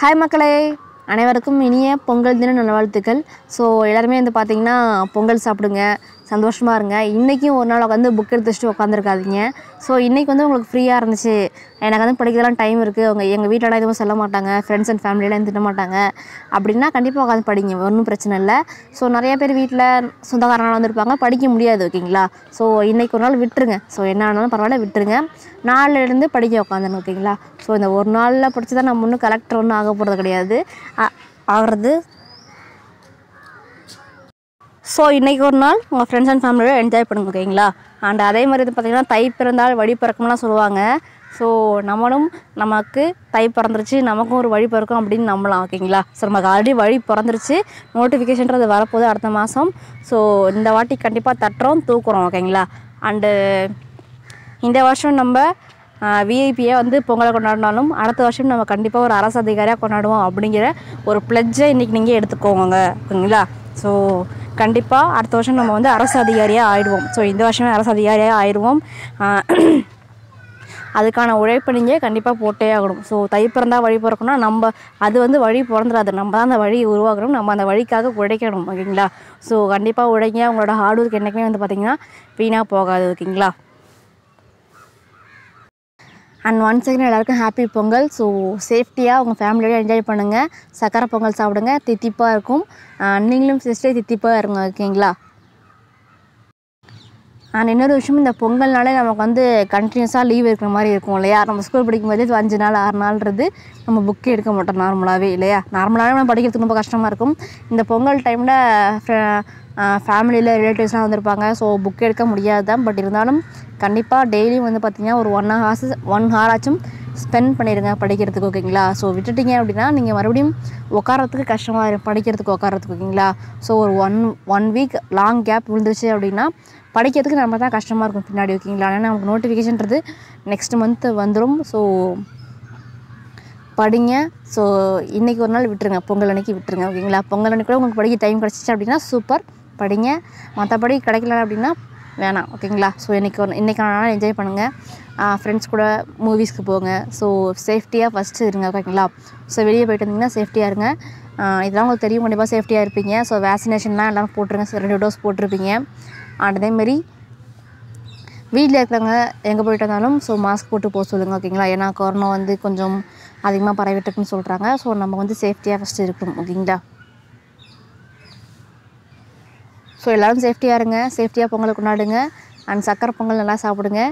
hi மக்களே அனைவருக்கும் இனிய பொங்கல் தின நல்வாழ்த்துக்கள் ஸோ எல்லாருமே வந்து பார்த்திங்கன்னா பொங்கல் சாப்பிடுங்க சந்தோஷமாக இருங்க இன்றைக்கும் ஒரு நாள் உட்காந்து புக் எடுத்து வச்சுட்டு உட்காந்துருக்காதீங்க ஸோ இன்றைக்கி வந்து உங்களுக்கு ஃப்ரீயாக இருந்துச்சு எனக்கு வந்து படிக்கிறதெல்லாம் டைம் இருக்குது அவங்க எங்கள் வீட்டில் எதுவும் சொல்ல மாட்டாங்க ஃப்ரெண்ட்ஸ் அண்ட் ஃபேமிலியெலாம் திட்ட மாட்டாங்க அப்படின்னா கண்டிப்பாக உட்காந்து படிங்க ஒன்றும் பிரச்சனை இல்லை ஸோ நிறைய பேர் வீட்டில் சொந்தக்காரங்களாம் வந்திருப்பாங்க படிக்க முடியாது ஓகேங்களா ஸோ இன்றைக்கி ஒரு நாள் விட்டுருங்க ஸோ என்ன ஆனாலும் பரவாயில்ல விட்டுருங்க நாளிலேருந்து படிக்க உட்காந்துருங்க ஓகேங்களா ஸோ இந்த ஒரு நாளில் படித்து தான் நம்ம ஒன்றும் கலெக்டர் ஒன்றும் ஆக போகிறது கிடையாது ஆகிறது ஸோ இன்றைக்கி ஒரு நாள் உங்கள் ஃப்ரெண்ட்ஸ் அண்ட் ஃபேமிலியோட என்ஜாய் பண்ணுங்க ஓகேங்களா அண்ட் அதே மாதிரி இது பார்த்திங்கன்னா தை பிறந்தால் வழி பிறக்கும்லாம் சொல்லுவாங்க ஸோ நம்மளும் நமக்கு தை பிறந்துருச்சு நமக்கும் ஒரு வழி பிறக்கும் அப்படின்னு நம்பலாம் ஓகேங்களா ஸோ நமக்கு ஆல்ரெடி வழி பிறந்துருச்சு நோட்டிஃபிகேஷன்றது வரப்போகுது அடுத்த மாதம் ஸோ இந்த வாட்டி கண்டிப்பாக தட்டுறோம் தூக்குறோம் ஓகேங்களா அண்டு இந்த வருஷம் நம்ம விஐபியை வந்து பொங்கலை கொண்டாடினாலும் அடுத்த வருஷம் நம்ம கண்டிப்பாக ஒரு அரசு அதிகாரியாக கொண்டாடுவோம் அப்படிங்கிற ஒரு பிளட்ஜை இன்றைக்கி நீங்கள் எடுத்துக்கோங்க ஓகேங்களா ஸோ கண்டிப்பாக அடுத்த வருஷம் நம்ம வந்து அரசு அதிகாரியாக ஆயிடுவோம் ஸோ இந்த வருஷமே அரசு அதிகாரியாக ஆயிடுவோம் அதுக்கான உழைப்பு நீங்கள் கண்டிப்பாக போட்டே ஆகணும் ஸோ தை பிறந்தால் வழி பிறக்கணும்னா நம்ம அது வந்து வழி பிறந்துடாது நம்ம தான் அந்த வழியை உருவாக்கணும் நம்ம அந்த வழிக்காக உழைக்கணும் ஓகேங்களா ஸோ கண்டிப்பாக உழைங்க உங்களோட ஹார்ட் ஒர்க் என்றைக்குமே வந்து பார்த்திங்கன்னா வீணாக போகாது ஓகேங்களா அண்ட் ஒன் செகண்ட் எல்லாருக்கும் ஹாப்பி பொங்கல் ஸோ சேஃப்டியாக உங்கள் ஃபேமிலியோட என்ஜாய் பண்ணுங்கள் சக்கரை பொங்கல் சாப்பிடுங்க தித்திப்பாக இருக்கும் நீங்களும் சிஸ்டே தித்திப்பாக இருங்க ஓகேங்களா அண்ட் இன்னொரு விஷயம் இந்த பொங்கல்னாலே நமக்கு வந்து கண்டினியூஸாக லீவ் இருக்கிற மாதிரி இருக்கும் இல்லையா நம்ம ஸ்கூல் படிக்கும் போது அஞ்சு நாள் ஆறு நாள்ன்றது நம்ம புக்கே எடுக்க மாட்டோம் நார்மலாகவே இல்லையா நார்மலாகவே நம்ம படிக்கிறதுக்கு ரொம்ப கஷ்டமாக இருக்கும் இந்த பொங்கல் டைமில் ஃபேமிலியில் ரிலேட்டிவ்ஸ்லாம் வந்திருப்பாங்க ஸோ புக் எடுக்க முடியாது தான் பட் இருந்தாலும் கண்டிப்பாக டெய்லியும் வந்து பார்த்திங்கன்னா ஒரு ஒன் ஹார்ஸ் ஒன் ஹவர் ஆச்சும் ஸ்பெண்ட் பண்ணிடுங்க படிக்கிறதுக்கு ஓகேங்களா ஸோ விட்டுட்டிங்க அப்படின்னா நீங்கள் மறுபடியும் உட்காரத்துக்கு கஷ்டமாக இருக்கும் படிக்கிறதுக்கு உட்காரத்துக்கு ஓகேங்களா ஸோ ஒரு one one week long gap விழுந்துருச்சு அப்படின்னா படிக்கிறதுக்கு நம்ம தான் கஷ்டமாக இருக்கும் பின்னாடி ஓகேங்களா ஆனால் நமக்கு நோட்டிஃபிகேஷன்றது நெக்ஸ்ட் மந்த்து வந்துடும் ஸோ படிங்க ஸோ இன்றைக்கி ஒரு நாள் விட்டுருங்க பொங்கல் அன்றைக்கி விட்டுருங்க ஓகேங்களா பொங்கல் அன்னைக்கு கூட உங்களுக்கு படிக்க டைம் கிடச்சிச்சு அப்படின்னா சூப்பர் படிங்க மற்றபடி கிடைக்கல அப்படின்னா வேணாம் ஓகேங்களா ஸோ இன்றைக்கி ஒன்று இன்றைக்கான நாள் என்ஜாய் பண்ணுங்கள் ஃப்ரெண்ட்ஸ் கூட மூவிஸ்க்கு போங்க ஸோ சேஃப்டியாக ஃபஸ்ட்டு இருங்க ஓகேங்களா ஸோ வெளியே போயிட்டு இருந்தீங்கன்னா சேஃப்டியாக இருங்க இதெல்லாம் உங்களுக்கு தெரியும் கண்டிப்பாக சேஃப்டியாக இருப்பீங்க ஸோ வேக்சினேஷன்லாம் எல்லாம் போட்டுருங்க ரெண்டு டோஸ் போட்டிருப்பீங்க அண்ட் அதேமாரி வீட்டில் இருக்கிறவங்க எங்கே போயிட்டு வந்தாலும் ஸோ மாஸ்க் போட்டு போக சொல்லுங்கள் ஓகேங்களா ஏன்னா கொரோனா வந்து கொஞ்சம் அதிகமாக பரவிட்டுருக்குன்னு சொல்கிறாங்க ஸோ நம்ம வந்து சேஃப்டியாக ஃபஸ்ட்டு இருக்கணும் ஓகேங்களா ஸோ எல்லோரும் சேஃப்டியாக இருங்க சேஃப்டியாக பொங்கலை கொண்டாடுங்க அண்ட் சக்கரை பொங்கல் நல்லா சாப்பிடுங்க